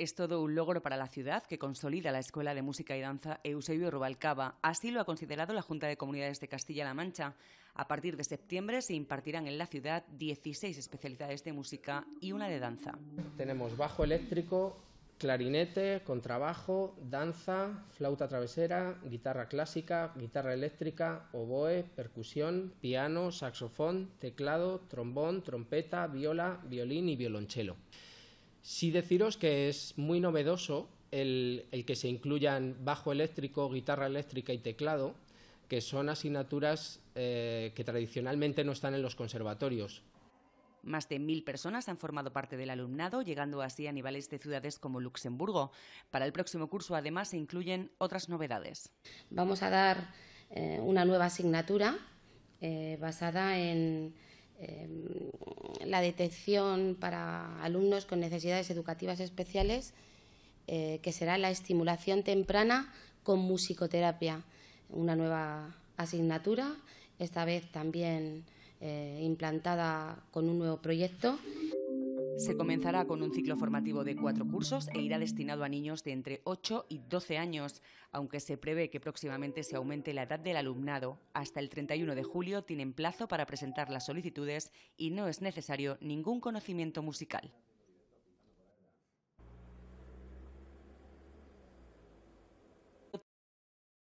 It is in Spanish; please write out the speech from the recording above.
Es todo un logro para la ciudad que consolida la Escuela de Música y Danza Eusebio Rubalcaba. Así lo ha considerado la Junta de Comunidades de Castilla-La Mancha. A partir de septiembre se impartirán en la ciudad 16 especialidades de música y una de danza. Tenemos bajo eléctrico, clarinete, contrabajo, danza, flauta travesera, guitarra clásica, guitarra eléctrica, oboe, percusión, piano, saxofón, teclado, trombón, trompeta, viola, violín y violonchelo. Sí deciros que es muy novedoso el, que se incluyan bajo eléctrico, guitarra eléctrica y teclado, que son asignaturas eh, que tradicionalmente no están en los conservatorios. Más de mil personas han formado parte del alumnado, llegando así a niveles de ciudades como Luxemburgo. Para el próximo curso, además, se incluyen otras novedades. Vamos a dar eh, una nueva asignatura eh, basada en, em, la detección para alumnos con necesidades educativas especiales, eh, que será la estimulación temprana con musicoterapia, una nueva asignatura, esta vez también eh, implantada con un nuevo proyecto se comenzará con un ciclo formativo de cuatro cursos e irá destinado a niños de entre 8 y 12 años, aunque se prevé que próximamente se aumente la edad del alumnado. Hasta el 31 de julio tienen plazo para presentar las solicitudes y no es necesario ningún conocimiento musical.